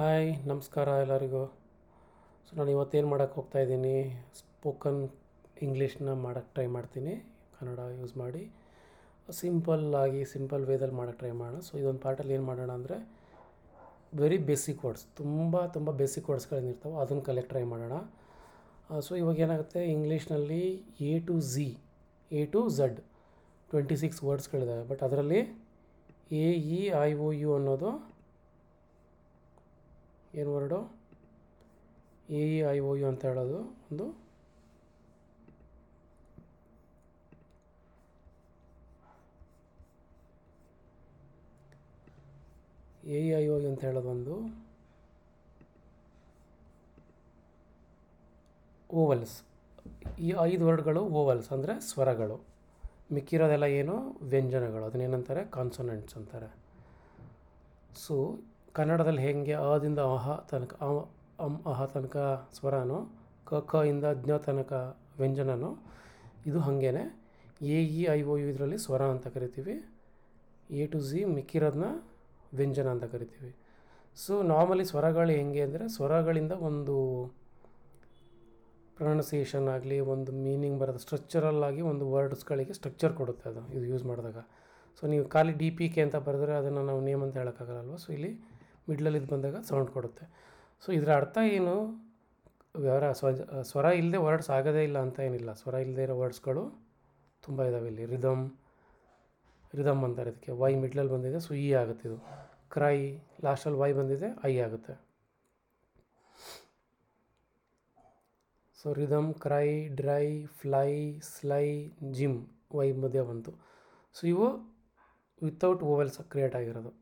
hi ನಮಸ್ಕಾರ ಎಲ್ಲರಿಗೂ so ನಾನು ಇವತ್ತೇನು ಮಾಡೋಕ್ಕೆ ಹೋಗ್ತಾಯಿದ್ದೀನಿ ಸ್ಪೋಕನ್ ಇಂಗ್ಲೀಷನ್ನ ಮಾಡೋಕ್ಕೆ ಟ್ರೈ ಮಾಡ್ತೀನಿ ಕನ್ನಡ ಯೂಸ್ ಮಾಡಿ ಸಿಂಪಲ್ ಆಗಿ ಸಿಂಪಲ್ ವೇದಲ್ಲಿ ಮಾಡೋಕ್ಕೆ ಟ್ರೈ ಮಾಡೋಣ ಸೊ ಇದೊಂದು ಪಾರ್ಟಲ್ಲಿ ಏನು ಮಾಡೋಣ ಅಂದರೆ ವೆರಿ ಬೇಸಿಕ್ ವರ್ಡ್ಸ್ ತುಂಬ ತುಂಬ ಬೇಸಿಕ್ ವರ್ಡ್ಸ್ಗಳೇನಿರ್ತಾವೆ ಅದನ್ನು ಕಲೆಕ್ಟ್ ಟ್ರೈ ಮಾಡೋಣ ಸೊ ಇವಾಗ ಏನಾಗುತ್ತೆ ಇಂಗ್ಲೀಷ್ನಲ್ಲಿ A to Z A to Z twenty six ವರ್ಡ್ಸ್ಗಳಿದ್ದಾವೆ ಬಟ್ ಅದರಲ್ಲಿ A E I O U ಅನ್ನೋದು ಏನು word E I O U ಅಂತ ಹೇಳೋದು ಒಂದು ಎ ಐ ಓ ಯು ಅಂತ ಹೇಳೋದು ಒಂದು ಓವಲ್ಸ್ ಈ ಐದು ವರ್ಡ್ಗಳು ಓವಲ್ಸ್ ಅಂದರೆ ಸ್ವರಗಳು ಮಿಕ್ಕಿರೋದೆಲ್ಲ ಏನು ವ್ಯಂಜನಗಳು ಅದನ್ನೇನಂತಾರೆ ಕಾನ್ಸೊನೆಂಟ್ಸ್ ಅಂತಾರೆ ಸೊ ಕನ್ನಡದಲ್ಲಿ ಹೇಗೆ ಅದಿಂದ ಅಹ ತನಕ ಅಮ್ ಅಂ ಅಹ ತನಕ ಸ್ವರನೋ ಕ ಕ ಇಂದ ಜ್ಞ ತನಕ ವ್ಯಂಜನನೋ ಇದು ಹಾಗೇನೆ A E I O U ಇದರಲ್ಲಿ ಸ್ವರ ಅಂತ ಕರಿತೀವಿ ಎ ಟು ಝಿ ಮಿಕ್ಕಿರೋದನ್ನ ವ್ಯಂಜನ ಅಂತ ಕರಿತೀವಿ ಸೊ ನಾರ್ಮಲಿ ಸ್ವರಗಳು ಹೆಂಗೆ ಅಂದರೆ ಸ್ವರಗಳಿಂದ ಒಂದು ಪ್ರೊನೌನ್ಸಿಯೇಷನ್ ಆಗಲಿ ಒಂದು ಮೀನಿಂಗ್ ಬರೋದು ಸ್ಟ್ರಕ್ಚರಲ್ ಆಗಿ ಒಂದು ವರ್ಡ್ಸ್ಗಳಿಗೆ ಸ್ಟ್ರಕ್ಚರ್ ಕೊಡುತ್ತೆ ಅದು ಇದು ಯೂಸ್ ಮಾಡಿದಾಗ ಸೊ ನೀವು ಖಾಲಿ ಡಿ ಪಿ ಕೆ ಅಂತ ಬರೆದ್ರೆ ಅದನ್ನು ನಾವು ನೇಮ್ ಅಂತ ಹೇಳೋಕ್ಕಾಗಲ್ಲ ಸೊ ಇಲ್ಲಿ ಮಿಡ್ಲಲ್ಲಿ ಇದು ಬಂದಾಗ ಸೌಂಡ್ ಕೊಡುತ್ತೆ ಸೊ ಇದರ ಅರ್ಥ ಏನು ವ್ಯವಹಾರ ಸ್ವ ಸ್ವರ ಇಲ್ಲದೆ ವರ್ಡ್ಸ್ ಆಗೋದೇ ಇಲ್ಲ ಅಂತ ಏನಿಲ್ಲ ಸ್ವರ ಇಲ್ಲದೆ ಇರೋ ವರ್ಡ್ಸ್ಗಳು ತುಂಬ ಇದ್ದಾವೆ ಇಲ್ಲಿ ರಿದಮ್ ರಿದಮ್ ಅಂತಾರೆ ಇದಕ್ಕೆ ವೈ ಮಿಡ್ಲಲ್ಲಿ ಬಂದಿದೆ ಸೊ ಇ ಆಗುತ್ತೆ ಇದು ಕ್ರೈ ಲಾಸ್ಟಲ್ಲಿ ವೈ ಬಂದಿದೆ ಐ ಆಗುತ್ತೆ so rhythm cry dry fly sly gym Y ಮಧ್ಯೆ ಬಂತು ಸೊ ಇವು ವಿತೌಟ್ ಓವೆಲ್ಸ್ ಕ್ರಿಯೇಟ್ ಆಗಿರೋದು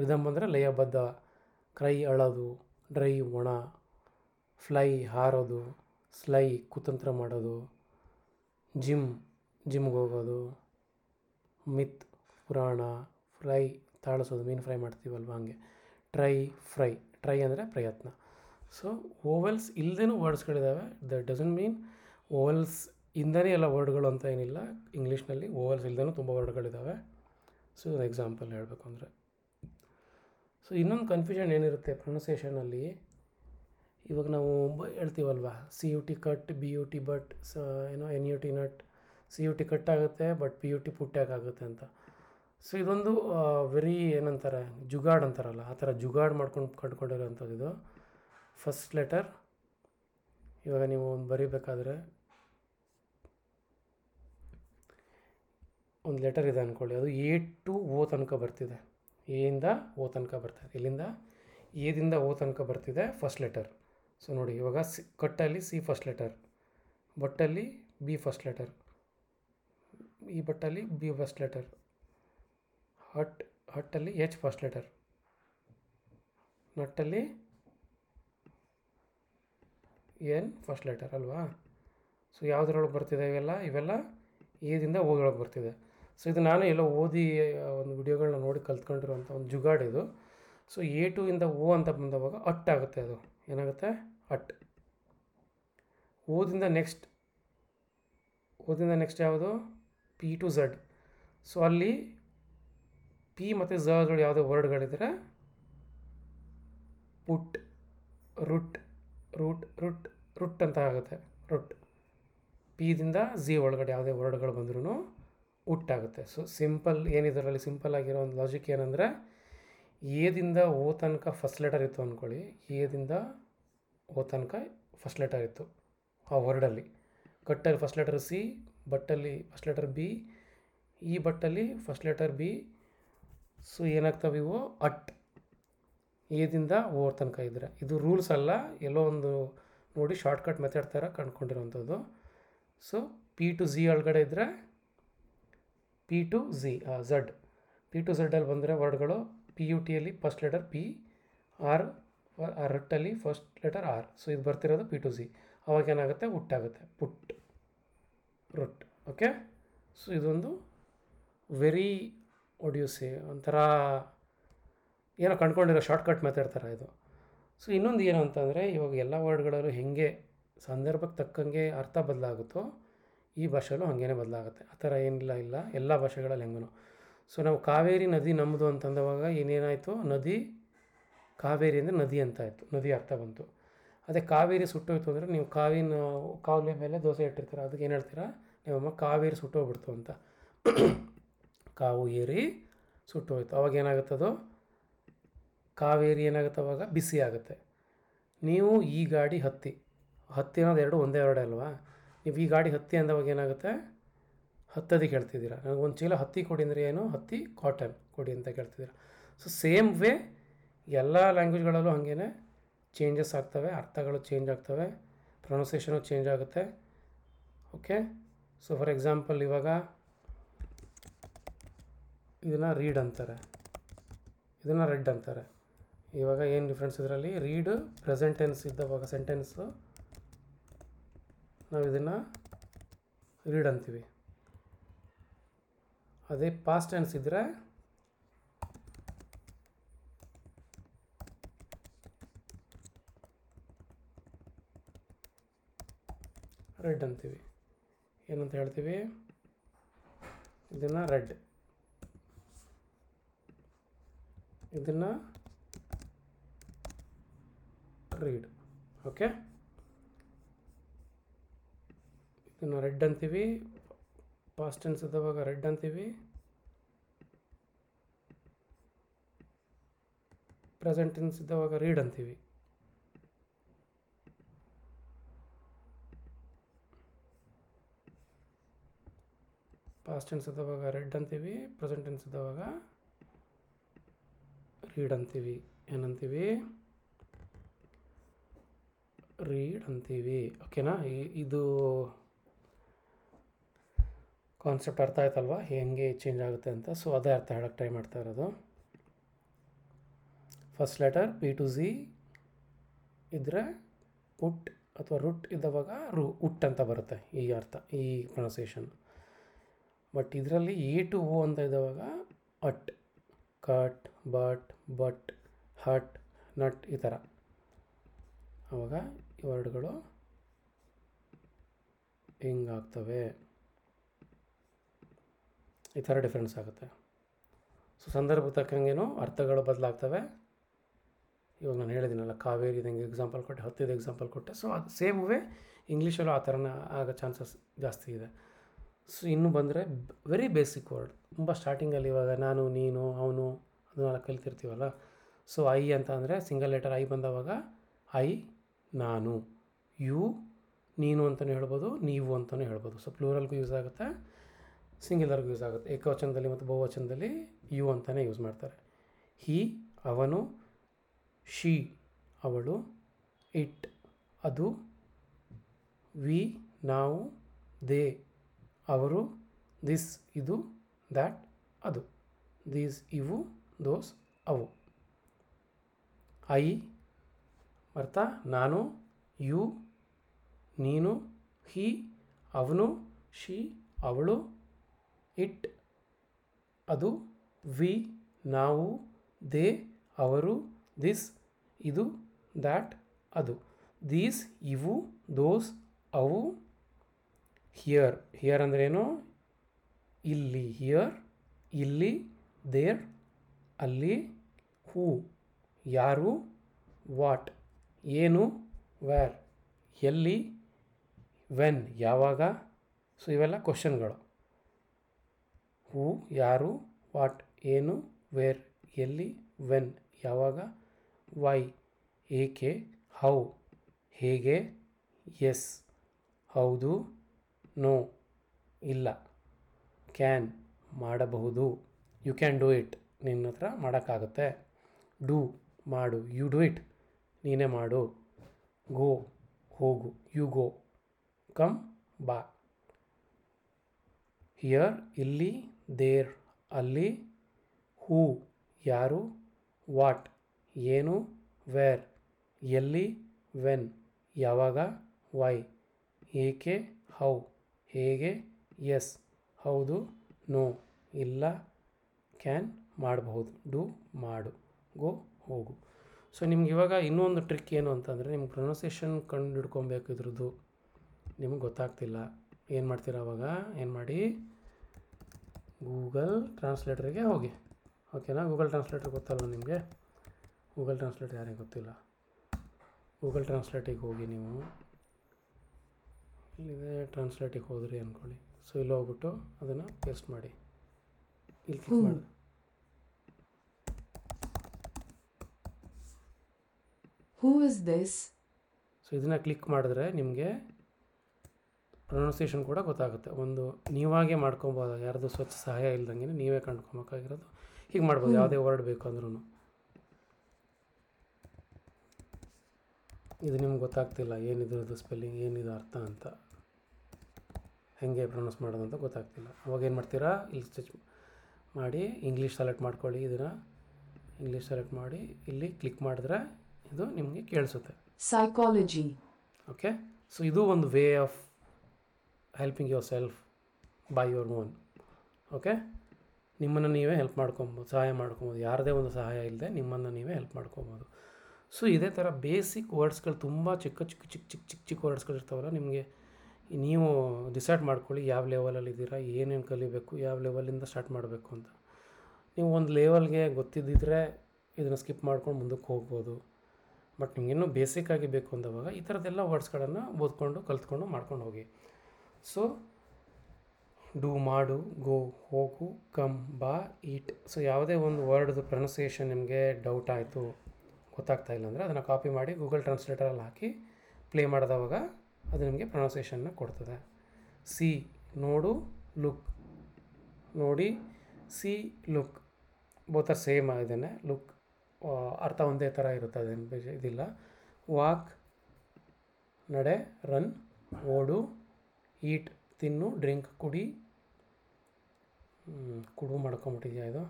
ರಿದಮ್ ಅಂದರೆ ಲಯಬದ್ಧ ಕ್ರೈ ಅಳೋದು ಡ್ರೈ ಒಣ ಫ್ಲೈ ಹಾರೋದು ಸ್ಲೈ ಕುತಂತ್ರ ಮಾಡೋದು ಜಿಮ್ ಜಿಮ್ಗೆ ಹೋಗೋದು ಮಿತ್ ಪುರಾಣ ಫ್ರೈ ತಾಳಿಸೋದು ಮೀನು ಫ್ರೈ ಮಾಡ್ತೀವಲ್ವ ಹಾಗೆ ಟ್ರೈ ಫ್ರೈ ಟ್ರೈ ಅಂದರೆ ಪ್ರಯತ್ನ ಸೊ ಓವೆಲ್ಸ್ ಇಲ್ಲದೇನೂ ವರ್ಡ್ಸ್ಗಳಿದ್ದಾವೆ ದಟ್ ಡಸನ್ ಮೀನ್ ಓವೆಲ್ಸ್ ಇಂದನೇ ಎಲ್ಲ ವರ್ಡ್ಗಳು ಅಂತ ಏನಿಲ್ಲ ಇಂಗ್ಲೀಷ್ನಲ್ಲಿ ಓವೆಲ್ಸ್ ಇಲ್ಲದೇನೂ ತುಂಬ ವರ್ಡ್ಗಳಿದ್ದಾವೆ ಸೊ ಎಕ್ಸಾಂಪಲ್ ಹೇಳಬೇಕು ಅಂದರೆ ಸೊ ಇನ್ನೊಂದು ಕನ್ಫ್ಯೂಷನ್ ಏನಿರುತ್ತೆ ಪ್ರೊನೌನ್ಸಿಯೇಷನಲ್ಲಿ ಇವಾಗ ನಾವು ಹೇಳ್ತೀವಲ್ವ C U T cut B U T but ಸ ಏನೋ N U T nut C U T cut ಆಗುತ್ತೆ ಬಟ್ ಪಿ ಯು ಟಿ ಆಗುತ್ತೆ ಅಂತ ಸೊ ಇದೊಂದು ವೆರಿ ಏನಂತಾರೆ ಜುಗಾಡ್ ಅಂತಾರಲ್ಲ ಆ ಥರ ಜುಗಾಡ್ ಮಾಡ್ಕೊಂಡು ಕಂಡುಕೊಂಡಿರೋಂಥದ್ದು ಇದು ಫಸ್ಟ್ ಲೆಟರ್ ಇವಾಗ ನೀವು ಒಂದು ಬರೀಬೇಕಾದ್ರೆ ಒಂದು ಲೆಟರ್ ಇದೆ ಅಂದ್ಕೊಳ್ಳಿ ಅದು ಎ ಟು ಓ ತನಕ ಬರ್ತಿದೆ ಎಯಿಂದ ಓ ತನಕ ಬರ್ತಾರೆ ಇಲ್ಲಿಂದ ಎದಿಂದ ಓ ತನಕ ಬರ್ತಿದೆ ಫಸ್ಟ್ ಲೆಟರ್ ಸೊ ನೋಡಿ ಇವಾಗ ಸಿ ಕಟ್ಟಲ್ಲಿ ಸಿ ಫಸ್ಟ್ ಲೆಟರ್ ಬಟ್ಟಲ್ಲಿ ಬಿ ಫಸ್ಟ್ ಲೆಟರ್ ಈ ಬಟ್ಟಲ್ಲಿ ಬಿ ಫಸ್ಟ್ ಲೆಟರ್ ಹಟ್ ಹಟ್ಟಲ್ಲಿ ಎಚ್ ಫಸ್ಟ್ ಲೆಟರ್ ನಟ್ಟಲ್ಲಿ ಎನ್ ಫಸ್ಟ್ ಲೆಟರ್ ಅಲ್ವಾ ಸೊ ಯಾವುದ್ರೊಳಗೆ ಬರ್ತಿದೆ ಇವೆಲ್ಲ ಇವೆಲ್ಲ ಎದಿಂದ ಓದೊಳಗೆ ಬರ್ತಿದೆ ಸೊ ಇದು ನಾನು ಎಲ್ಲೋ ಓದಿ ಒಂದು ವಿಡಿಯೋಗಳನ್ನ ನೋಡಿ ಕಲ್ತ್ಕೊಂಡಿರುವಂಥ ಒಂದು ಇದು ಸೊ ಎ ಟು ಇಂದ ಓ ಅಂತ ಬಂದವಾಗ ಅಟ್ ಆಗುತ್ತೆ ಅದು ಏನಾಗುತ್ತೆ ಅಟ್ ಓದಿಂದ ನೆಕ್ಸ್ಟ್ ಓದಿಂದ ನೆಕ್ಸ್ಟ್ ಯಾವುದು ಪಿ ಟು ಝಡ್ ಸೊ ಅಲ್ಲಿ ಪಿ ಮತ್ತು ಝಗಳು ಯಾವುದೇ ವರ್ಡ್ಗಳಿದ್ರೆ ಪುಟ್ ರುಟ್ ರೂಟ್ ರುಟ್ ರುಟ್ ಅಂತ ಆಗುತ್ತೆ ರುಟ್ ಪಿದಿಂದ ಝಿ ಒಳಗಡೆ ಯಾವುದೇ ವರ್ಡ್ಗಳು ಬಂದ್ರೂ ಹುಟ್ಟಾಗುತ್ತೆ ಸೊ ಸಿಂಪಲ್ ಏನಿದರಲ್ಲಿ ಸಿಂಪಲ್ ಆಗಿರೋ ಒಂದು ಲಾಜಿಕ್ ಏನಂದರೆ ಏದಿಂದ ಓ ತನಕ ಫಸ್ಟ್ ಲೆಟರ್ ಇತ್ತು ಅಂದ್ಕೊಳ್ಳಿ ಏದಿಂದ ಓ ತನಕ ಫಸ್ಟ್ ಲೆಟರ್ ಇತ್ತು ಆ ವರ್ಡಲ್ಲಿ ಕಟ್ಟಲ್ಲಿ ಫಸ್ಟ್ ಲೆಟರ್ ಸಿ ಬಟ್ಟಲ್ಲಿ ಫಸ್ಟ್ ಲೆಟರ್ ಬಿ ಈ ಬಟ್ಟಲ್ಲಿ ಫಸ್ಟ್ ಲೆಟರ್ ಬಿ ಸೊ ಏನಾಗ್ತವೆ ಇವು ಅಟ್ ಏದಿಂದ ಓ ತನಕ ಇದ್ದರೆ ಇದು ರೂಲ್ಸ್ ಅಲ್ಲ ಎಲ್ಲೋ ಒಂದು ನೋಡಿ ಶಾರ್ಟ್ಕಟ್ ಮೆಥಡ್ ಥರ ಕಂಡುಕೊಂಡಿರೋವಂಥದ್ದು ಸೊ ಪಿ ಟು ಜಿ ಒಳಗಡೆ ಇದ್ದರೆ P to Z Z uh, P to ಝಡ್ಡಲ್ಲಿ ಬಂದರೆ ವರ್ಡ್ಗಳು ಪಿ ಯು ಟಿಯಲ್ಲಿ ಫಸ್ಟ್ ಲೆಟರ್ ಪಿ ಆರ್ ರಟ್ಟಲ್ಲಿ ಫಸ್ಟ್ ಲೆಟರ್ ಆರ್ ಸೊ ಇದು ಬರ್ತಿರೋದು ಪಿ ಟು ಝಿ ಅವಾಗ ಏನಾಗುತ್ತೆ ಹುಟ್ಟಾಗುತ್ತೆ ಪುಟ್ ರುಟ್ ಓಕೆ ಸೊ ಇದೊಂದು ವೆರಿ ಒಡ್ಯೂಸಿ ಒಂಥರ ಏನೋ ಕಂಡ್ಕೊಂಡಿರೋ ಶಾರ್ಟ್ಕಟ್ ಮೆಥಡ್ ಥರ ಇದು ಸೊ ಇನ್ನೊಂದು ಏನು ಅಂತಂದರೆ ಇವಾಗ ಎಲ್ಲ ವರ್ಡ್ಗಳಲ್ಲೂ ಹೇಗೆ ಸಂದರ್ಭಕ್ಕೆ ತಕ್ಕಂಗೆ ಅರ್ಥ ಬದಲಾಗುತ್ತೋ ಈ ಭಾಷೆಲೂ ಹಾಗೇನೆ ಬದಲಾಗುತ್ತೆ ಆ ಥರ ಏನಿಲ್ಲ ಇಲ್ಲ ಎಲ್ಲ ಭಾಷೆಗಳಲ್ಲಿ ಹೆಂಗೂ ಸೊ ನಾವು ಕಾವೇರಿ ನದಿ ನಮ್ಮದು ಅಂತಂದವಾಗ ಇನ್ನೇನಾಯಿತು ನದಿ ಕಾವೇರಿ ಅಂದರೆ ನದಿ ಅಂತ ಆಯಿತು ನದಿ ಅರ್ಥ ಬಂತು ಅದೇ ಕಾವೇರಿ ಸುಟ್ಟೋಯ್ತು ಅಂದರೆ ನೀವು ಕಾವಿನ ಕಾವಲಿ ಮೇಲೆ ದೋಸೆ ಇಟ್ಟಿರ್ತೀರ ಅದಕ್ಕೆ ಏನು ಹೇಳ್ತೀರಾ ನಿಮ್ಮಮ್ಮ ಕಾವೇರಿ ಸುಟ್ಟೋಗ್ಬಿಡ್ತು ಅಂತ ಕಾವು ಏರಿ ಸುಟ್ಟೋಯ್ತು ಅವಾಗ ಏನಾಗುತ್ತದು ಕಾವೇರಿ ಏನಾಗುತ್ತೆ ಅವಾಗ ಬಿಸಿ ಆಗುತ್ತೆ ನೀವು ಈ ಗಾಡಿ ಹತ್ತಿ ಹತ್ತಿ ಅನ್ನೋದು ಎರಡು ಒಂದೇ ಎರಡೇ ಅಲ್ವಾ ನೀವು ಈ ಗಾಡಿ ಹತ್ತಿ ಅಂದವಾಗ ಏನಾಗುತ್ತೆ ಹತ್ತದಿ ಕೇಳ್ತಿದ್ದೀರ ನನಗೆ ಒಂದು ಚೀಲ ಹತ್ತಿ ಕೊಡಿ ಅಂದರೆ ಏನು ಹತ್ತಿ ಕಾಟನ್ ಕೊಡಿ ಅಂತ ಕೇಳ್ತಿದ್ದೀರ ಸೊ ಸೇಮ್ ವೇ ಎಲ್ಲ ಲ್ಯಾಂಗ್ವೇಜ್ಗಳಲ್ಲೂ ಹಾಗೇ ಚೇಂಜಸ್ ಆಗ್ತವೆ ಅರ್ಥಗಳು ಚೇಂಜ್ ಆಗ್ತವೆ ಪ್ರೊನೌನ್ಸೇಷನು ಚೇಂಜ್ ಆಗುತ್ತೆ ಓಕೆ ಸೊ ಫಾರ್ ಎಕ್ಸಾಂಪಲ್ ಇವಾಗ ಇದನ್ನು ರೀಡ್ ಅಂತಾರೆ ಇದನ್ನು ರೆಡ್ ಅಂತಾರೆ ಇವಾಗ ಏನು ಡಿಫ್ರೆನ್ಸ್ ಇದರಲ್ಲಿ ರೀಡ್ ಪ್ರೆಸೆಂಟೆನ್ಸ್ ಇದ್ದವಾಗ ಸೆಂಟೆನ್ಸು ನಾವು ಇದನ್ನು ರೀಡ್ ಅಂತೀವಿ ಅದೇ ಪಾಸ್ಟ್ ಟೆನ್ಸ್ ಇದ್ದರೆ ರೆಡ್ ಅಂತೀವಿ ಏನಂತ ಹೇಳ್ತೀವಿ ಇದನ್ನು ರೆಡ್ ಇದನ್ನು ರೀಡ್ ಓಕೆ ಇದನ್ನು ರೆಡ್ ಅಂತೀವಿ ಪಾಸ್ಟ್ ಟೆನ್ಸ್ ಇದ್ದವಾಗ ರೆಡ್ ಅಂತೀವಿ ಪ್ರೆಸೆಂಟ್ ಟೆನ್ಸ್ ಇದ್ದವಾಗ ರೀಡ್ ಅಂತೀವಿ ಪಾಸ್ಟ್ ಟೆನ್ಸ್ ಇದ್ದವಾಗ ರೆಡ್ ಅಂತೀವಿ ಪ್ರೆಸೆಂಟ್ ಟೆನ್ಸ್ ಇದ್ದವಾಗ ರೀಡ್ ಅಂತೀವಿ ಏನಂತೀವಿ ರೀಡ್ ಅಂತೀವಿ ಓಕೆನಾ ಇದು ಕಾನ್ಸೆಪ್ಟ್ ಅರ್ಥ ಆಯ್ತಲ್ವ ಹೆಂಗೆ ಚೇಂಜ್ ಆಗುತ್ತೆ ಅಂತ ಸೊ ಅದೇ ಅರ್ಥ ಹೇಳೋಕ್ಕೆ ಟ್ರೈ ಮಾಡ್ತಾ ಇರೋದು first letter P to Z ಇದ್ರೆ ಉಟ್ ಅಥವಾ ರುಟ್ ಇದ್ದವಾಗ ರು ಉಟ್ ಅಂತ ಬರುತ್ತೆ ಈ ಅರ್ಥ ಈ ಪ್ರೊನೌನ್ಸಿಯೇಷನ್ ಬಟ್ ಇದರಲ್ಲಿ ಎ ಟು ಓ ಅಂತ ಇದ್ದವಾಗ at cut but but hut nut ಈ ಥರ ಆವಾಗ ಈ ವರ್ಡ್ಗಳು ಹಿಂಗಾಗ್ತವೆ ಈ ಥರ ಡಿಫ್ರೆನ್ಸ್ ಆಗುತ್ತೆ ಸೊ ಸಂದರ್ಭ ತಕ್ಕಂಗೆನೋ ಅರ್ಥಗಳು ಬದಲಾಗ್ತವೆ ಇವಾಗ ನಾನು ಹೇಳಿದ್ದೀನಲ್ಲ ಕಾವೇರಿ ಇದಂಗೆ ಎಕ್ಸಾಂಪಲ್ ಕೊಟ್ಟೆ ಹತ್ತಿದ ಎಕ್ಸಾಂಪಲ್ ಕೊಟ್ಟೆ ಸೊ ಅದು ಸೇಮ್ ವೇ ಇಂಗ್ಲೀಷಲ್ಲೂ ಆ ಥರನ ಆಗೋ ಚಾನ್ಸಸ್ ಜಾಸ್ತಿ ಇದೆ ಸೊ ಇನ್ನು ಬಂದರೆ ವೆರಿ ಬೇಸಿಕ್ ವರ್ಡ್ ತುಂಬ ಸ್ಟಾರ್ಟಿಂಗಲ್ಲಿ ಇವಾಗ ನಾನು ನೀನು ಅವನು ಅದನ್ನೆಲ್ಲ ಕಲಿತಿರ್ತೀವಲ್ಲ ಸೊ ಐ ಅಂತ ಅಂದರೆ ಸಿಂಗಲ್ ಲೆಟರ್ ಐ ಬಂದವಾಗ ಐ ನಾನು ಯು ನೀನು ಅಂತಲೂ ಹೇಳ್ಬೋದು ನೀವು ಅಂತಲೂ ಹೇಳ್ಬೋದು ಸೊ ಪ್ಲೂರಲ್ಗೂ ಯೂಸ್ ಆಗುತ್ತೆ ಸಿಂಗ್ಯುಲರ್ಗೆ ಯೂಸ್ ಆಗುತ್ತೆ ಏಕವಚನದಲ್ಲಿ ಮತ್ತು ಬಹುವಚನದಲ್ಲಿ ಯು ಅಂತಲೇ ಯೂಸ್ ಮಾಡ್ತಾರೆ ಹಿ ಅವನು ಶಿ ಅವಳು ಇಟ್ ಅದು ವಿ ನಾವು ದೇ ಅವರು ದಿಸ್ ಇದು ದ್ಯಾಟ್ ಅದು ದೀಸ್ ಇವು ದೋಸ್ ಅವು ಐ ಅರ್ಥ ನಾನು ಯು ನೀನು ಹಿ ಅವನು ಶಿ ಅವಳು ಇಟ್ ಅದು ವಿ ನಾವು ದೇ ಅವರು ದಿಸ್ ಇದು ದ್ಯಾಟ್ ಅದು ದೀಸ್ ಇವು ದೋಸ್ ಅವು ಹಿಯರ್ ಹಿಯರ್ ಅಂದ್ರೇನು ಇಲ್ಲಿ ಹಿಯರ್ ಇಲ್ಲಿ ದೇರ್ ಅಲ್ಲಿ ಹೂ ಯಾರು ವಾಟ್ ಏನು ವ್ಯಾರ್ ಎಲ್ಲಿ ವೆನ್ ಯಾವಾಗ ಸೊ ಇವೆಲ್ಲ ಕ್ವಶನ್ಗಳು ಹೂ ಯಾರು ವಾಟ್ ಏನು ವೇರ್ ಎಲ್ಲಿ ವೆನ್ ಯಾವಾಗ ವೈ ಏಕೆ ಹೌ ಹೇಗೆ ಎಸ್ ಹೌದು ನೋ ಇಲ್ಲ ಕ್ಯಾನ್ ಮಾಡಬಹುದು ಯು ಕ್ಯಾನ್ ಡೂ ಇಟ್ ನಿನ್ನ ಹತ್ರ ಮಾಡೋಕ್ಕಾಗತ್ತೆ ಡೂ ಮಾಡು ಯು ಡೂ ಇಟ್ ನೀನೇ ಮಾಡು ಗೋ ಹೋಗು ಯು ಗೋ ಕಮ್ ಬಾ ಹಿಯರ್ ಇಲ್ಲಿ ದೇರ್ ಅಲ್ಲಿ ಹೂ ಯಾರು ವಾಟ್ ಏನು ವೇರ್ ಎಲ್ಲಿ ವೆನ್ ಯಾವಾಗ ವೈ ಏಕೆ ಹೌ ಹೇಗೆ ಎಸ್ ಹೌದು ನೋ ಇಲ್ಲ ಕ್ಯಾನ್ ಮಾಡಬಹುದು ಡೂ ಮಾಡು ಗೋ ಹೋಗು ಸೊ ನಿಮ್ಗೆ ಇವಾಗ ಇನ್ನೊಂದು ಟ್ರಿಕ್ ಏನು ಅಂತಂದರೆ ನಿಮ್ಗೆ ಪ್ರೊನೌನ್ಸಿಯೇಷನ್ ಕಂಡು ಹಿಡ್ಕೊಬೇಕಿದ್ರದ್ದು ನಿಮ್ಗೆ ಗೊತ್ತಾಗ್ತಿಲ್ಲ ಏನು ಮಾಡ್ತೀರ ಅವಾಗ ಏನು ಮಾಡಿ ಗೂಗಲ್ ಟ್ರಾನ್ಸ್ಲೇಟ್ರಿಗೆ ಹೋಗಿ ಓಕೆನಾ ಗೂಗಲ್ ಟ್ರಾನ್ಸ್ಲೇಟರ್ ಗೊತ್ತಲ್ಲ ನಿಮಗೆ ಗೂಗಲ್ ಟ್ರಾನ್ಸ್ಲೇಟ್ ಯಾರಿಗೆ ಗೊತ್ತಿಲ್ಲ ಗೂಗಲ್ ಟ್ರಾನ್ಸ್ಲೇಟಿಗೆ ಹೋಗಿ ನೀವು ಇಲ್ಲಿದೆ ಟ್ರಾನ್ಸ್ಲೇಟಿಗೆ ಹೋದ್ರಿ ಅಂದ್ಕೊಳ್ಳಿ ಸೊ ಇಲ್ಲಿ ಹೋಗ್ಬಿಟ್ಟು ಅದನ್ನು ಪೇಸ್ಟ್ ಮಾಡಿ ಇಲ್ಲಿ ಕ್ಲಿಕ್ ಮಾಡಿ ಹೂ ಇಸ್ ದಿಸ್ ಸೊ ಇದನ್ನು ಕ್ಲಿಕ್ ಮಾಡಿದ್ರೆ ನಿಮಗೆ ಪ್ರೊನೌನ್ಸಿಯೇಷನ್ ಕೂಡ ಗೊತ್ತಾಗುತ್ತೆ ಒಂದು ನೀವಾಗೆ ಮಾಡ್ಕೊಬೋದು ಯಾರ್ದು ಸ್ವಚ್ಛ ಸಹಾಯ ಇಲ್ದಂಗೆ ನೀವೇ ಕಂಡ್ಕೊಬೇಕಾಗಿರೋದು ಹೀಗೆ ಮಾಡ್ಬೋದು ಯಾವುದೇ ವರ್ಡ್ ಬೇಕು ಅಂದ್ರೂ ಇದು ನಿಮ್ಗೆ ಗೊತ್ತಾಗ್ತಿಲ್ಲ ಏನಿದ್ರದ್ದು ಸ್ಪೆಲ್ಲಿಂಗ್ ಏನಿದು ಅರ್ಥ ಅಂತ ಹೆಂಗೆ ಪ್ರೊನೌನ್ಸ್ ಮಾಡೋದು ಅಂತ ಗೊತ್ತಾಗ್ತಿಲ್ಲ ಅವಾಗ ಏನು ಮಾಡ್ತೀರಾ ಇಲ್ಲಿ ಸ್ಟಿಚ್ ಮಾಡಿ ಇಂಗ್ಲೀಷ್ ಸೆಲೆಕ್ಟ್ ಮಾಡ್ಕೊಳ್ಳಿ ಇದನ್ನು ಇಂಗ್ಲೀಷ್ ಸೆಲೆಕ್ಟ್ ಮಾಡಿ ಇಲ್ಲಿ ಕ್ಲಿಕ್ ಮಾಡಿದ್ರೆ ಇದು ನಿಮಗೆ ಕೇಳಿಸುತ್ತೆ ಸೈಕಾಲಜಿ ಓಕೆ ಸೊ ಇದು ಒಂದು way of helping yourself by your own okay ನಿಮ್ಮನ್ನು ನೀವೇ ಹೆಲ್ಪ್ ಮಾಡ್ಕೊಬೋದು ಸಹಾಯ ಮಾಡ್ಕೊಬೋದು ಯಾರದೇ ಒಂದು ಸಹಾಯ ಇಲ್ಲದೆ ನಿಮ್ಮನ್ನು ನೀವೇ ಹೆಲ್ಪ್ ಮಾಡ್ಕೊಬೋದು ಸೊ ಇದೇ ಥರ ಬೇಸಿಕ್ ವರ್ಡ್ಸ್ಗಳು ತುಂಬ ಚಿಕ್ಕ ಚಿಕ್ಕ ಚಿಕ್ಕ ಚಿಕ್ಕ ಚಿಕ್ಕ ಚಿಕ್ಕ ವರ್ಡ್ಸ್ಗಳು ಇರ್ತಾವಲ್ಲ ನಿಮಗೆ ನೀವು ಡಿಸೈಡ್ ಮಾಡ್ಕೊಳ್ಳಿ ಯಾವ ಲೆವೆಲಲ್ಲಿ ಇದ್ದೀರಾ ಏನೇನು ಕಲಿಬೇಕು ಯಾವ ಲೆವೆಲಿಂದ ಸ್ಟಾರ್ಟ್ ಮಾಡಬೇಕು ಅಂತ ನೀವು ಒಂದು ಲೆವೆಲ್ಗೆ ಗೊತ್ತಿದ್ದಿದ್ರೆ ಇದನ್ನು ಸ್ಕಿಪ್ ಮಾಡ್ಕೊಂಡು ಮುಂದಕ್ಕೆ ಹೋಗ್ಬೋದು ಬಟ್ ಇನ್ನೂ ಬೇಸಿಕ್ ಆಗಿ ಬೇಕು ಅಂದವಾಗ ಈ ಥರದ್ದೆಲ್ಲ ವರ್ಡ್ಸ್ಗಳನ್ನು ಓದ್ಕೊಂಡು ಕಲ್ತ್ಕೊಂಡು ಮಾಡ್ಕೊಂಡು ಹೋಗಿ ಸೊ ಡೂ ಮಾಡು ಗೋ ಹೋಗು ಕಮ್ ಬಾ ಈಟ್ ಸೊ ಯಾವುದೇ ಒಂದು ವರ್ಡ್ದು ಪ್ರೊನೌನ್ಸಿಯೇಷನ್ ನಿಮಗೆ ಡೌಟ್ ಆಯಿತು ಗೊತ್ತಾಗ್ತಾ ಇಲ್ಲ ಅಂದರೆ ಅದನ್ನು ಕಾಪಿ ಮಾಡಿ ಗೂಗಲ್ ಟ್ರಾನ್ಸ್ಲೇಟರಲ್ಲಿ ಹಾಕಿ ಪ್ಲೇ ಮಾಡಿದವಾಗ ಅದು ನಿಮಗೆ ಪ್ರೊನೌನ್ಸಿಯೇಷನ್ನ ಕೊಡ್ತದೆ ಸಿ ನೋಡು ಲುಕ್ ನೋಡಿ ಸಿ ಲುಕ್ ಬೋತ್ ಸೇಮ್ ಆಗಿದ್ದೇನೆ ಲುಕ್ ಅರ್ಥ ಒಂದೇ ಥರ ಇರುತ್ತೆ ಅದೇನು ಇದಿಲ್ಲ ವಾಕ್ ನಡೆ ರನ್ ಓಡು ಈಟ್ ತಿನ್ನು ಡ್ರಿಂಕ್ ಕುಡಿ ಕುಡು ಮಾಡ್ಕೊಂಬಿಟ್ಟಿದ್ಯಾ ಇದು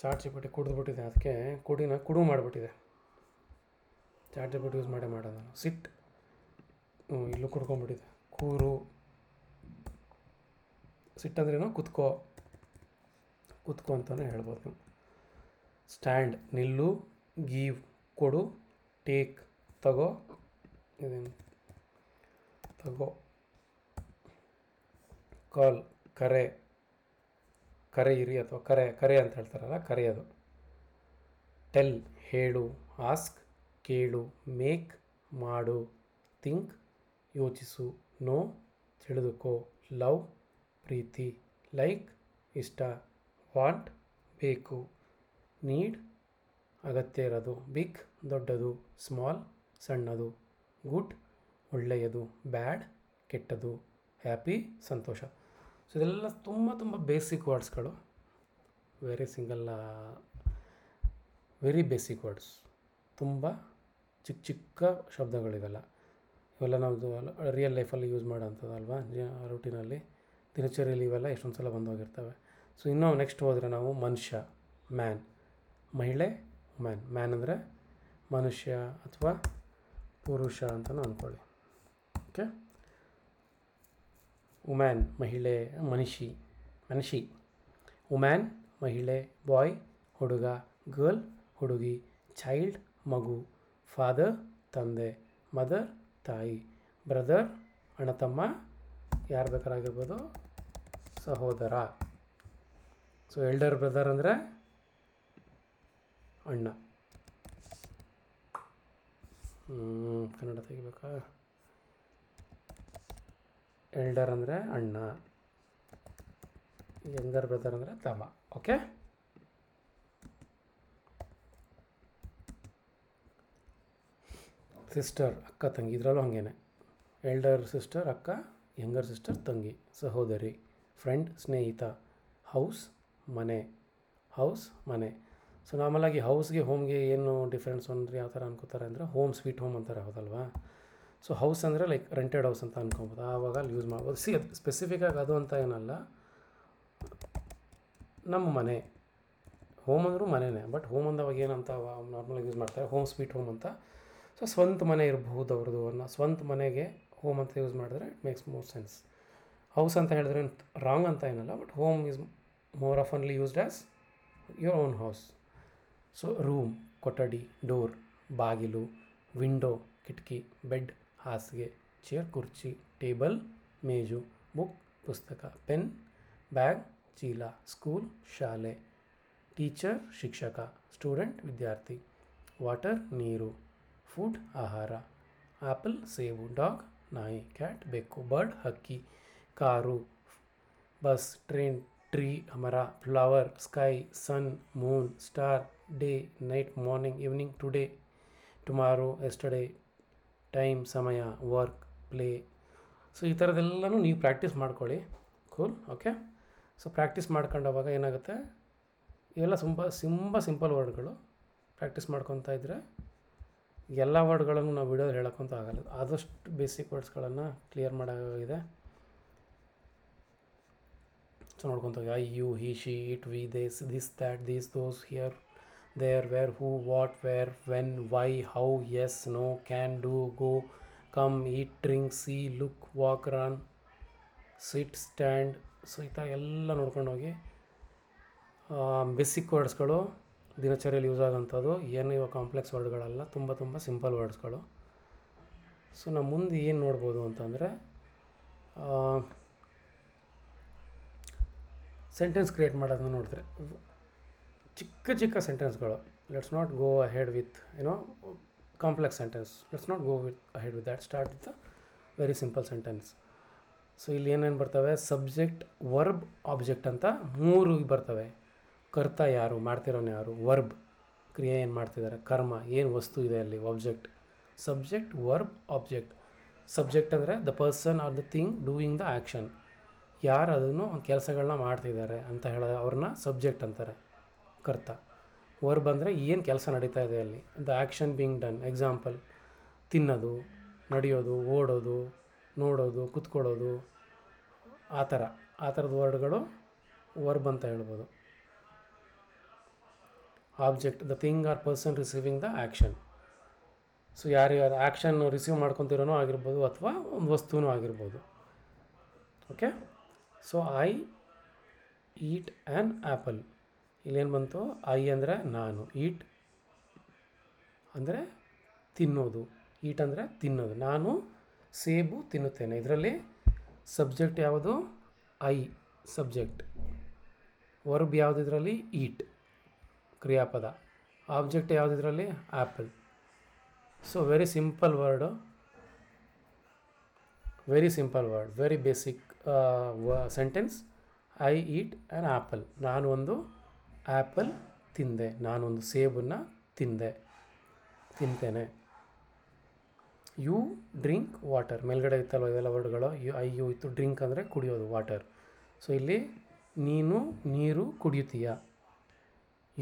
ಚಾರ್ಜ್ ಬಿಟ್ಟು ಕುಡಿದ್ಬಿಟ್ಟಿದೆ ಅದಕ್ಕೆ ಕುಡಿನ ಕುಡು ಮಾಡಿಬಿಟ್ಟಿದೆ ಚಾರ್ಜ್ ಬಿಟ್ಟು ಯೂಸ್ ಮಾಡೇ ಮಾಡೋದು ಸಿಟ್ ಇಲ್ಲೂ ಕುಡ್ಕೊಂಬಿಟ್ಟಿದೆ ಕೂರು ಸಿಟ್ ಕುತ್ಕೋ ಕುತ್ಕೋ ಅಂತಲೇ ಹೇಳ್ಬೋದು ನೀವು ಸ್ಟ್ಯಾಂಡ್ ನಿಲ್ಲು ಗೀವ್ ಕೊಡು ಟೇಕ್ ತಗೋ ಇದೇನು ತಗೋ ಕಾಲ್ ಕರೆ ಕರೆ ಇರಿ ಅಥವಾ ಕರೆ ಕರೆ ಅಂತ ಹೇಳ್ತಾರಲ್ಲ ಕರೆಯೋದು ಟೆಲ್ ಹೇಳು ಆಸ್ಕ್ ಕೇಳು ಮೇಕ್ ಮಾಡು ಥಿಂಕ್ ಯೋಚಿಸು ನೋ ತಿಳಿದುಕೋ ಲವ್ ಪ್ರೀತಿ ಲೈಕ್ ಇಷ್ಟ ವಾಂಟ್ ಬೇಕು ನೀಡ್ ಅಗತ್ಯ ಇರೋದು ಬಿಗ್ ದೊಡ್ಡದು ಸ್ಮಾಲ್ ಸಣ್ಣದು ಗುಡ್ ಒಳ್ಳೆಯದು ಬ್ಯಾಡ್ ಕೆಟ್ಟದು ಹ್ಯಾಪಿ ಸಂತೋಷ ಸೊ ಇದೆಲ್ಲ ತುಂಬ ತುಂಬ ಬೇಸಿಕ್ ವರ್ಡ್ಸ್ಗಳು very single very basic words ತುಂಬ ಚಿಕ್ಕ ಚಿಕ್ಕ ಶಬ್ದಗಳಿವೆಲ್ಲ ಇವೆಲ್ಲ ನಾವು ರಿಯಲ್ ಲೈಫಲ್ಲಿ ಯೂಸ್ ಅಲ್ವಾ ರೂಟೀನಲ್ಲಿ ದಿನಚರಿಯಲ್ಲಿ ಇವೆಲ್ಲ ಎಷ್ಟೊಂದು ಸಲ ಬಂದೋಗಿರ್ತವೆ ಸೊ ಇನ್ನೂ ನೆಕ್ಸ್ಟ್ ಹೋದರೆ ನಾವು ಮನುಷ್ಯ ಮ್ಯಾನ್ ಮಹಿಳೆ ಮ್ಯಾನ್ ಮ್ಯಾನ್ ಅಂದರೆ ಮನುಷ್ಯ ಅಥವಾ ಪುರುಷ ಅಂತಲೂ ಅಂದ್ಕೊಳ್ಳಿ ಓಕೆ ಉಮ್ಯಾನ್ ಮಹಿಳೆ ಮನುಷಿ ಮನುಷಿ ಉಮ್ಯಾನ್ ಮಹಿಳೆ ಬಾಯ್ ಹುಡುಗ ಗರ್ಲ್ ಹುಡುಗಿ ಚೈಲ್ಡ್ ಮಗು ಫಾದರ್ ತಂದೆ ಮದರ್ ತಾಯಿ ಬ್ರದರ್ ಅಣ್ಣತಮ್ಮ ಯಾರು ಬೇಕಾರಾಗಿರ್ಬೋದು ಸಹೋದರ ಸೊ ಎಲ್ಡರ್ ಬ್ರದರ್ ಅಂದರೆ ಅಣ್ಣ ಕನ್ನಡ ತೆಗಿಬೇಕಾ ಎಲ್ಡರ್ ಅಂದರೆ ಅಣ್ಣ ಯಂಗರ್ ಬ್ರದರ್ ಅಂದರೆ ತಮ್ಮ ಓಕೆ ಸಿಸ್ಟರ್ ಅಕ್ಕ ತಂಗಿ ಇದರಲ್ಲೂ ಹಾಗೇನೆ ಎಲ್ಡರ್ ಸಿಸ್ಟರ್ ಅಕ್ಕ ಯಂಗರ್ ಸಿಸ್ಟರ್ ತಂಗಿ ಸಹೋದರಿ ಫ್ರೆಂಡ್ ಸ್ನೇಹಿತ ಹೌಸ್ ಮನೆ ಹೌಸ್ ಮನೆ ಸೊ ನಾರ್ಮಲಾಗಿ ಹೌಸ್ಗೆ ಹೋಮ್ಗೆ ಏನು ಡಿಫ್ರೆನ್ಸ್ ಅಂದರೆ ಯಾವ ಥರ ಅನ್ಕೋತಾರೆ ಅಂದರೆ ಹೋಮ್ ಸ್ವೀಟ್ ಹೋಮ್ ಅಂತಾರೆ ಹೌದಲ್ವಾ ಸೊ ಹೌಸ್ ಅಂದರೆ ಲೈಕ್ ರೆಂಟೆಡ್ ಹೌಸ್ ಅಂತ ಅನ್ಕೊಬೋದು ಆವಾಗ ಅಲ್ಲಿ ಯೂಸ್ ಮಾಡ್ಬೋದು ಸಿ ಸ್ಪೆಸಿಫಿಕಾಗಿ ಅದು ಅಂತ ಏನಲ್ಲ ನಮ್ಮ ಮನೆ ಹೋಮ್ ಅಂದರೂ ಮನೆಯೇ ಬಟ್ ಹೋಮ್ ಅಂದವಾಗ ಏನಂತ ನಾರ್ಮಲಾಗಿ ಯೂಸ್ ಮಾಡ್ತಾರೆ ಹೋಮ್ ಸ್ವೀಟ್ ಹೋಮ್ ಅಂತ ಸೊ ಸ್ವಂತ ಮನೆ ಇರಬಹುದು ಅವ್ರದ್ದು ಅನ್ನ ಸ್ವಂತ ಮನೆಗೆ ಹೋಮ್ ಅಂತ ಯೂಸ್ ಮಾಡಿದ್ರೆ it makes more sense house ಅಂತ ಹೇಳಿದ್ರೆ ರಾಂಗ್ ಅಂತ ಏನಲ್ಲ but home is more of only used as your own house so room ಕೊಠಡಿ ಡೋರ್ ಬಾಗಿಲು ವಿಂಡೋ ಕಿಟಕಿ ಬೆಡ್ ಹಾಸಿಗೆ ಚೇರ್ ಕುರ್ಚಿ ಟೇಬಲ್ ಮೇಜು ಬುಕ್ ಪುಸ್ತಕ ಪೆನ್ ಬ್ಯಾಗ್ ಚೀಲ ಸ್ಕೂಲ್ ಶಾಲೆ ಟೀಚರ್ ಶಿಕ್ಷಕ ಸ್ಟೂಡೆಂಟ್ ವಿದ್ಯಾರ್ಥಿ ವಾಟರ್ ನೀರು ಫುಡ್ ಆಹಾರ ಆ್ಯಪಲ್ ಸೇಬು ಡಾಗ್ ನಾಯಿ ಕ್ಯಾಟ್ ಬೆಕ್ಕು ಬರ್ಡ್ ಹಕ್ಕಿ ಕಾರು बस ट्रेन ट्री हमारा flower sky sun moon star day night morning evening today tomorrow yesterday time ಸಮಯ ವರ್ಕ್ ಪ್ಲೇ ಸೊ ಈ ಥರದ್ದೆಲ್ಲನೂ ನೀವು ಪ್ರಾಕ್ಟೀಸ್ ಮಾಡ್ಕೊಳ್ಳಿ ಕೂಲ್ ಓಕೆ ಸೊ ಪ್ರಾಕ್ಟೀಸ್ ಮಾಡ್ಕೊಂಡವಾಗ ಏನಾಗುತ್ತೆ ಇವೆಲ್ಲ ತುಂಬ ತುಂಬ ಸಿಂಪಲ್ ವರ್ಡ್ಗಳು ಪ್ರ್ಯಾಕ್ಟೀಸ್ ಮಾಡ್ಕೊತಾ ಇದ್ದರೆ ಎಲ್ಲ ವರ್ಡ್ಗಳನ್ನು ನಾವು ವಿಡಿಯೋದಲ್ಲಿ ಹೇಳೋಕ್ಕಂತೂ ಆಗಲ್ಲ ಆದಷ್ಟು ಬೇಸಿಕ್ ವರ್ಡ್ಸ್ಗಳನ್ನು ಕ್ಲಿಯರ್ ಮಾಡೋಕ್ಕಾಗಿದೆ ಸೊ ನೋಡ್ಕೊತ I you he she it we this this that these those here there, where, who, what, where, when, why, how, yes, no, can, do, go, come, eat, drink, see, look, walk, run, sit stand so ಈ ಥರ ಎಲ್ಲ ನೋಡ್ಕೊಂಡೋಗಿ basic ವರ್ಡ್ಸ್ಗಳು ದಿನಚರಿಯಲ್ಲಿ use ಆಗೋಂಥದ್ದು ಏನು ಇವಾಗ complex ವರ್ಡ್ಗಳಲ್ಲ ತುಂಬ ತುಂಬ simple ವರ್ಡ್ಸ್ಗಳು so ನಾವು ಮುಂದೆ ಏನು ನೋಡ್ಬೋದು ಅಂತಂದರೆ ಸೆಂಟೆನ್ಸ್ ಕ್ರಿಯೇಟ್ ಮಾಡೋದನ್ನ ನೋಡಿದ್ರೆ ಚಿಕ್ಕ ಚಿಕ್ಕ ಸೆಂಟೆನ್ಸ್ಗಳು let's not go ahead with ಏನೋ complex sentence let's not go with ahead head with that start with very simple sentence so ಇಲ್ಲಿ ಏನೇನು ಬರ್ತವೆ ಸಬ್ಜೆಕ್ಟ್ ವರ್ಬ್ ಆಬ್ಜೆಕ್ಟ್ ಅಂತ ಮೂರು ಬರ್ತವೆ ಕರ್ತ ಯಾರು ಮಾಡ್ತಿರೋನು ಯಾರು ವರ್ಬ್ ಕ್ರಿಯೆ ಏನು ಮಾಡ್ತಿದ್ದಾರೆ ಕರ್ಮ ಏನು ವಸ್ತು ಇದೆ ಅಲ್ಲಿ object subject verb object subject ಅಂದರೆ the person or the thing doing the action ಯಾರು ಅದನ್ನು ಕೆಲಸಗಳನ್ನ ಮಾಡ್ತಿದ್ದಾರೆ ಅಂತ ಹೇಳೋ ಅವ್ರನ್ನ ಸಬ್ಜೆಕ್ಟ್ ಅಂತಾರೆ ಕರ್ತ ವರ್ಬ್ ಅಂದರೆ ಏನು ಕೆಲಸ ನಡೀತಾ ಇದೆ ಅಲ್ಲಿ the action being done example ತಿನ್ನೋದು ನಡೆಯೋದು ಓಡೋದು ನೋಡೋದು ಕುತ್ಕೊಳ್ಳೋದು ಆ ಥರ ಆ ಥರದ ವರ್ಡ್ಗಳು ವರ್ಬ್ ಅಂತ ಹೇಳ್ಬೋದು object the thing or person receiving the action so ಯಾರು ಯಾರು ಆ್ಯಕ್ಷನ್ ರಿಸೀವ್ ಮಾಡ್ಕೊತಿರೋನು ಆಗಿರ್ಬೋದು ಅಥವಾ ಒಂದು ವಸ್ತುನೂ ಆಗಿರ್ಬೋದು okay so I eat an apple ಇಲ್ಲೇನು ಬಂತು ಐ ಅಂದರೆ ನಾನು ಈಟ್ ಅಂದರೆ ತಿನ್ನೋದು ಈಟ್ ಅಂದರೆ ತಿನ್ನೋದು ನಾನು ಸೇಬು ತಿನ್ನುತ್ತೇನೆ ಇದರಲ್ಲಿ ಸಬ್ಜೆಕ್ಟ್ ಯಾವುದು ಐ ಸಬ್ಜೆಕ್ಟ್ ವರ್ಬ್ ಯಾವುದು ಇದರಲ್ಲಿ ಈಟ್ ಕ್ರಿಯಾಪದ ಆಬ್ಜೆಕ್ಟ್ ಯಾವುದು ಇದರಲ್ಲಿ apple so very simple word very simple word very basic sentence I eat an apple ನಾನು ಒಂದು ಆ್ಯಪಲ್ ತಿಂದೆ ನಾನೊಂದು ಸೇಬನ್ನು ತಿಂದೆ ತಿಂತೇನೆ ಯು ಡ್ರಿಂಕ್ ವಾಟರ್ ಮೇಲ್ಗಡೆ ಇತ್ತಲ್ಲ ಇದೆಲ್ಲ ವರ್ಡ್ಗಳು ಯು ಐ ಯು ಇತ್ತು ಡ್ರಿಂಕ್ ಅಂದರೆ ಕುಡಿಯೋದು ವಾಟರ್ ಸೊ ಇಲ್ಲಿ ನೀನು ನೀರು ಕುಡಿಯುತ್ತೀಯ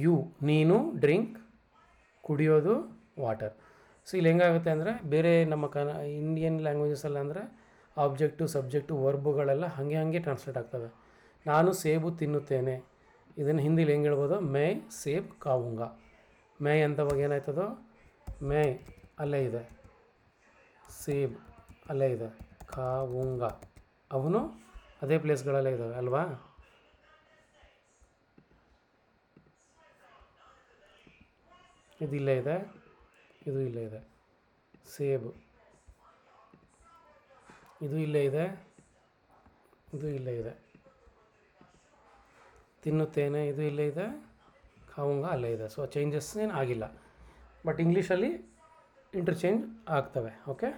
ಯು ನೀನು ಡ್ರಿಂಕ್ ಕುಡಿಯೋದು ವಾಟರ್ ಸೊ ಇಲ್ಲಿ ಹೆಂಗಾಗುತ್ತೆ ಅಂದರೆ ಬೇರೆ ನಮ್ಮ ಕನ ಇಂಡಿಯನ್ ಲ್ಯಾಂಗ್ವೇಜಸ್ಸಲ್ಲ ಅಂದರೆ ಆಬ್ಜೆಕ್ಟು ಸಬ್ಜೆಕ್ಟು ವರ್ಬುಗಳೆಲ್ಲ ಹಾಗೆ ಹಾಗೆ ಟ್ರಾನ್ಸ್ಲೇಟ್ ಆಗ್ತವೆ ನಾನು ಸೇಬು ತಿನ್ನುತ್ತೇನೆ ಇದನ್ನು ಹಿಂದಿಲಿ ಹೆಂಗೆ ಹೇಳ್ಬೋದು ಮೇ ಸೇಬ್ ಕಾವುಂಗ ಮೇ ಅಂತವಾಗ ಏನಾಯ್ತದೋ ಮೇ ಅಲ್ಲೇ ಇದೆ ಸೇಬ್ ಅಲ್ಲೇ ಇದೆ ಕಾವುಂಗ ಅವನು ಅದೇ ಪ್ಲೇಸ್ಗಳಲ್ಲೇ ಇದ್ದಾವೆ ಅಲ್ವಾ ಇದು ಇಲ್ಲೇ ಇದೆ ಇದು ಇಲ್ಲೇ ಇದೆ ಸೇಬು ಇದು ಇಲ್ಲೇ ಇದೆ ಇದು ಇಲ್ಲೇ ಇದೆ ತಿನ್ನುತ್ತೇನೆ ಇದು ಇಲ್ಲೇ ಇದೆ ಅವಂಗ ಅಲ್ಲೇ ಇದೆ ಸೊ ಚೇಂಜಸ್ ಏನು ಆಗಿಲ್ಲ ಬಟ್ ಇಂಗ್ಲೀಷಲ್ಲಿ ಇಂಟರ್ಚೇಂಜ್ ಆಗ್ತವೆ okay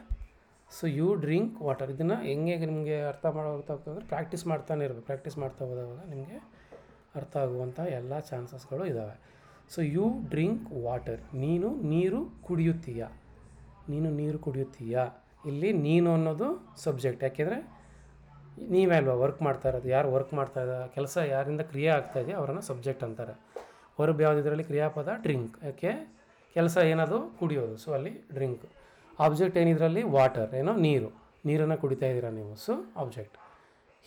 so you drink water ಇದನ್ನು ಹೆಂಗೆ ನಿಮಗೆ ಅರ್ಥ ಮಾಡೋ ಅಂದರೆ ಪ್ರಾಕ್ಟೀಸ್ ಮಾಡ್ತಾನೆ ಇರಬೇಕು ಪ್ರಾಕ್ಟೀಸ್ ಮಾಡ್ತಾ ಹೋದಾಗ ನಿಮಗೆ ಅರ್ಥ ಆಗುವಂಥ ಎಲ್ಲ ಚಾನ್ಸಸ್ಗಳು ಇದ್ದಾವೆ ಸೊ ಯು ಡ್ರಿಂಕ್ ವಾಟರ್ ನೀನು ನೀರು ಕುಡಿಯುತ್ತೀಯ ನೀನು ನೀರು ಕುಡಿಯುತ್ತೀಯಾ ಇಲ್ಲಿ ನೀನು ಅನ್ನೋದು ಸಬ್ಜೆಕ್ಟ್ ಯಾಕೆಂದರೆ ನೀವೇಲ್ವಾ ವರ್ಕ್ ಮಾಡ್ತಾ ಇರೋದು ಯಾರು ವರ್ಕ್ ಮಾಡ್ತಾ ಇದ್ದ ಕೆಲಸ ಯಾರಿಂದ ಕ್ರಿಯೆ ಆಗ್ತಾ ಇದೆಯೋ ಅವರನ್ನು ಸಬ್ಜೆಕ್ಟ್ ಅಂತಾರೆ ವರ್ಬ್ ಯಾವುದಿದ್ರಲ್ಲಿ ಕ್ರಿಯಾಪದ ಡ್ರಿಂಕ್ ಯಾಕೆ ಕೆಲಸ ಏನದು ಕುಡಿಯೋದು ಸೊ ಅಲ್ಲಿ ಡ್ರಿಂಕ್ ಆಬ್ಜೆಕ್ಟ್ ಏನಿದ್ರಲ್ಲಿ ವಾಟರ್ ಏನೋ ನೀರು ನೀರನ್ನು ಕುಡಿತಾ ಇದ್ದೀರಾ ನೀವು so object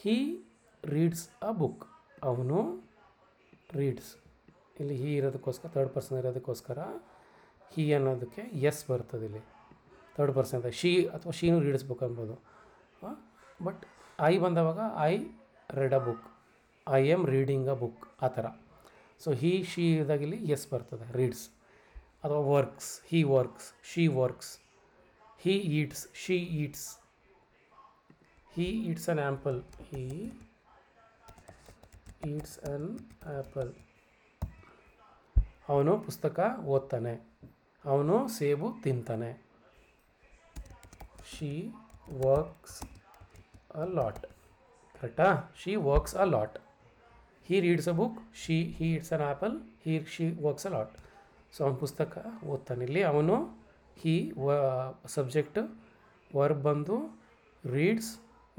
he reads a book ಅವನು ರೀಡ್ಸ್ ಇಲ್ಲಿ ಹೀ ಇರೋದಕ್ಕೋಸ್ಕರ ತರ್ಡ್ ಪರ್ಸನ್ ಇರೋದಕ್ಕೋಸ್ಕರ ಹೀ ಅನ್ನೋದಕ್ಕೆ ಎಸ್ ಬರ್ತದೆ ಇಲ್ಲಿ ತರ್ಡ್ ಪರ್ಸನ್ ಅಂತ ಶೀ ಅಥವಾ ಶೀನು ಬುಕ್ ಅನ್ಬೋದು ಬಟ್ ಐ ಬಂದವಾಗ I read a book I am reading a book ಆ ಥರ ಸೊ ಹೀ ಶಿ ಇದಾಗಿಲ್ಲಿ ಎಸ್ ಬರ್ತದೆ ರೀಡ್ಸ್ ಅಥವಾ works he works she works he eats she eats he eats and apple he eats an apple ಅವನು ಪುಸ್ತಕ ಓದ್ತಾನೆ ಅವನು ಸೇಬು ತಿಂತಾನೆ ಶೀ ವರ್ಕ್ಸ್ ಅ ಲಾಟ್ ಕರೆಕ್ಟಾ she works a lot he reads a book she he eats an apple Hi she works a lot so ಅವನ ಪುಸ್ತಕ ಓದ್ತಾನೆ ಇಲ್ಲಿ ಅವನು ಹೀ ವ ಸಬ್ಜೆಕ್ಟ್ ವರ್ಬ್ ಬಂದು ರೀಡ್ಸ್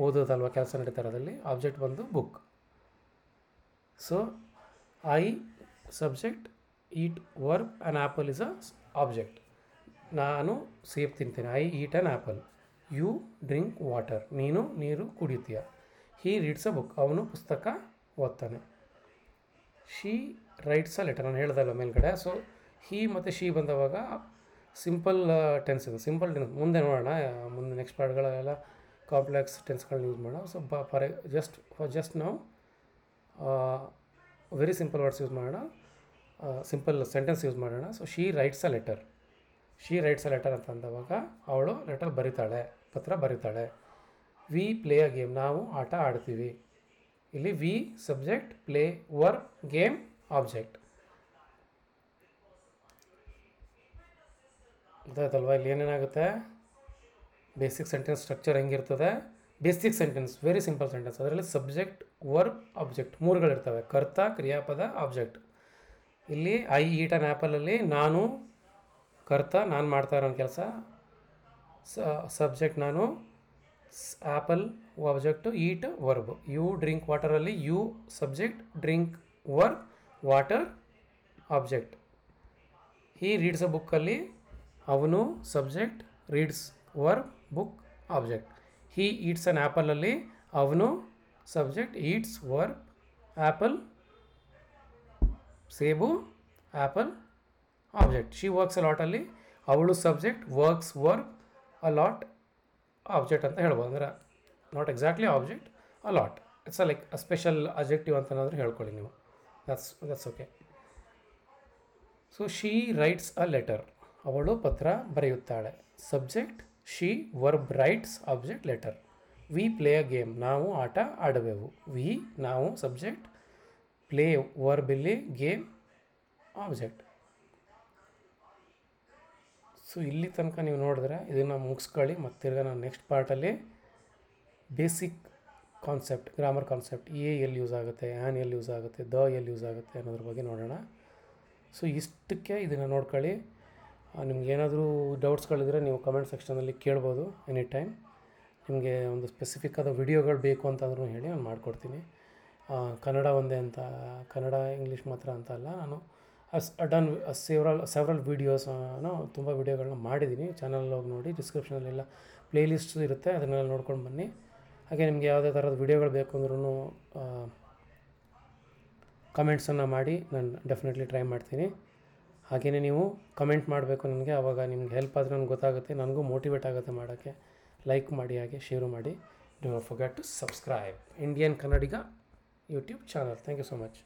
ಓದೋದಲ್ವ ಕೆಲಸ ನಡೀತಾರೆ ಅದರಲ್ಲಿ ಆಬ್ಜೆಕ್ಟ್ ಬಂದು book so I subject eat verb an apple is a object ನಾನು ಸೇಫ್ ತಿಂತೇನೆ I eat an apple you drink water ನೀನು ನೀರು ಕುಡಿತೀಯ ಹೀ ರೀಡ್ಸ್ ಅ ಬುಕ್ ಅವನು ಪುಸ್ತಕ ಓದ್ತಾನೆ ಶೀ ರೈಟ್ಸ್ ಅ ಲೆಟರ್ ನಾನು ಹೇಳ್ದಲ್ಲ ಮೇಲ್ಗಡೆ ಸೊ ಹೀ ಮತ್ತು ಶೀ ಬಂದವಾಗ ಸಿಂಪಲ್ ಟೆನ್ಸ್ ಇದೆ ಸಿಂಪಲ್ ಟೆನ್ಸ್ ಮುಂದೆ ನೋಡೋಣ ಮುಂದೆ ನೆಕ್ಸ್ಟ್ ಪಾರ್ಟ್ಗಳೆಲ್ಲ ಕಾಂಪ್ಲೆಕ್ಸ್ ಟೆನ್ಸ್ಗಳನ್ನ ಯೂಸ್ ಮಾಡೋಣ ಸೊ ಬ ಫಾರ್ ಜಸ್ಟ್ ಫಾರ್ ಜಸ್ಟ್ ನಾವು ವೆರಿ ಸಿಂಪಲ್ ವರ್ಡ್ಸ್ ಯೂಸ್ ಮಾಡೋಣ ಸಿಂಪಲ್ ಸೆಂಟೆನ್ಸ್ ಯೂಸ್ ಮಾಡೋಣ so she writes a letter she writes a letter ಅಂತ ಅಂದವಾಗ ಅವಳು ಲೆಟರ್ ಬರಿತಾಳೆ ಪತ್ರ ಬರೀತಾಳೆ ವಿ ಪ್ಲೇ ಅ ಗೇಮ್ ನಾವು ಆಟ ಆಡ್ತೀವಿ ಇಲ್ಲಿ we subject play verb game object ಗೊತ್ತಾಯ್ತಲ್ವ ಇಲ್ಲಿ ಏನೇನಾಗುತ್ತೆ ಬೇಸಿಕ್ ಸೆಂಟೆನ್ಸ್ ಸ್ಟ್ರಕ್ಚರ್ ಹೆಂಗಿರ್ತದೆ basic sentence very simple sentence ಅದರಲ್ಲಿ ಸಬ್ಜೆಕ್ಟ್ ವರ್ಬ್ ಆಬ್ಜೆಕ್ಟ್ ಮೂರುಗಳಿರ್ತವೆ ಕರ್ತ ಕ್ರಿಯಾಪದ ಆಬ್ಜೆಕ್ಟ್ ಇಲ್ಲಿ ಐ ಈಟ್ ಆ್ಯಪಲಲ್ಲಿ ನಾನು ಕರ್ತ ನಾನು ಮಾಡ್ತಾ ಇರೋ ಕೆಲಸ ಸಬ್ಜೆಕ್ಟ್ ನಾನು apple object eat verb you drink ವಾಟರಲ್ಲಿ you subject drink verb water object ಈ ರೀಡ್ಸ್ ಅ ಬುಕ್ಕಲ್ಲಿ ಅವನು subject reads verb book object he eats an ಆ್ಯಪಲಲ್ಲಿ ಅವನು ಸಬ್ಜೆಕ್ಟ್ ಈಟ್ಸ್ ವರ್ಬ್ ಆ್ಯಪಲ್ ಸೇಬು ಆ್ಯಪಲ್ ಆಬ್ಜೆಕ್ಟ್ ಶಿ ವರ್ಕ್ಸ್ ಲಾಟಲ್ಲಿ ಅವಳು subject works verb a lot object ಅಂತ ಹೇಳ್ಬೋದು ಅಂದರೆ not exactly object a lot it's a like a special objective ಅಂತನಾದರೂ ಹೇಳ್ಕೊಳ್ಳಿ ನೀವು that's that's okay so she writes a letter ಅವಳು ಪತ್ರ ಬರೆಯುತ್ತಾಳೆ subject she verb writes object letter we play a game ನಾವು ಆಟ ಆಡುವೆವು ವಿ ನಾವು ಸಬ್ಜೆಕ್ಟ್ ಪ್ಲೇ ವರ್ಬ್ ಇಲ್ಲಿ ಗೇಮ್ ಆಬ್ಜೆಕ್ಟ್ ಸೊ ಇಲ್ಲಿ ತನಕ ನೀವು ನೋಡಿದ್ರೆ ಇದನ್ನು ಮುಗಿಸ್ಕೊಳ್ಳಿ ಮತ್ತು ತಿರ್ಗಿ ನಾನು ನೆಕ್ಸ್ಟ್ ಪಾರ್ಟಲ್ಲಿ basic concept grammar concept A ಎಲ್ಲಿ ಯೂಸ್ ಆಗುತ್ತೆ ಆ್ಯನ್ ಎಲ್ಲಿ ಯೂಸ್ ಆಗುತ್ತೆ ದ ಎಲ್ಲಿ ಯೂಸ್ ಆಗುತ್ತೆ ಅನ್ನೋದ್ರ ಬಗ್ಗೆ ನೋಡೋಣ ಸೊ ಇಷ್ಟಕ್ಕೆ ಇದನ್ನು ನೋಡ್ಕೊಳ್ಳಿ ಏನಾದರೂ ಡೌಟ್ಸ್ಗಳಿದ್ರೆ ನೀವು ಕಮೆಂಟ್ ಸೆಕ್ಷನಲ್ಲಿ ಕೇಳ್ಬೋದು ಎನಿ ಟೈಮ್ ನಿಮಗೆ ಒಂದು ಸ್ಪೆಸಿಫಿಕ್ ಆದ ವಿಡಿಯೋಗಳು ಬೇಕು ಅಂತಂದ್ರೂ ಹೇಳಿ ನಾನು ಮಾಡಿಕೊಡ್ತೀನಿ ಕನ್ನಡ ಒಂದೇ ಅಂತ ಕನ್ನಡ ಇಂಗ್ಲೀಷ್ ಮಾತ್ರ ಅಂತ ಅಲ್ಲ ನಾನು ಅಸ್ ಡನ್ ಸೆವ್ರಲ್ ಸೆವ್ರಲ್ ವೀಡಿಯೋಸನ್ನು ತುಂಬ ವೀಡಿಯೋಗಳನ್ನ ಮಾಡಿದ್ದೀನಿ ಚಾನಲ್ ಹೋಗಿ ನೋಡಿ ಡಿಸ್ಕ್ರಿಪ್ಷನಲ್ಲೆಲ್ಲ ಪ್ಲೇಲಿಸ್ಟ್ ಇರುತ್ತೆ ಅದನ್ನೆಲ್ಲ ನೋಡ್ಕೊಂಡು ಬನ್ನಿ ಹಾಗೆ ನಿಮಗೆ ಯಾವುದೇ ಥರದ ವೀಡಿಯೋಗಳು ಬೇಕು ಅಂದ್ರೂ ಕಮೆಂಟ್ಸನ್ನು ಮಾಡಿ ನಾನು ಡೆಫಿನೆಟ್ಲಿ ಟ್ರೈ ಮಾಡ್ತೀನಿ ಹಾಗೆಯೇ ನೀವು ಕಮೆಂಟ್ ಮಾಡಬೇಕು ನನಗೆ ಆವಾಗ ನಿಮ್ಗೆ ಹೆಲ್ಪ್ ಆದರೆ ನನಗೆ ಗೊತ್ತಾಗುತ್ತೆ ನನಗೂ ಮೋಟಿವೇಟ್ ಆಗುತ್ತೆ ಮಾಡೋಕ್ಕೆ ಲೈಕ್ ಮಾಡಿ ಹಾಗೆ ಶೇರು ಮಾಡಿ don't forget to subscribe Indian Kannadiga YouTube channel thank you so much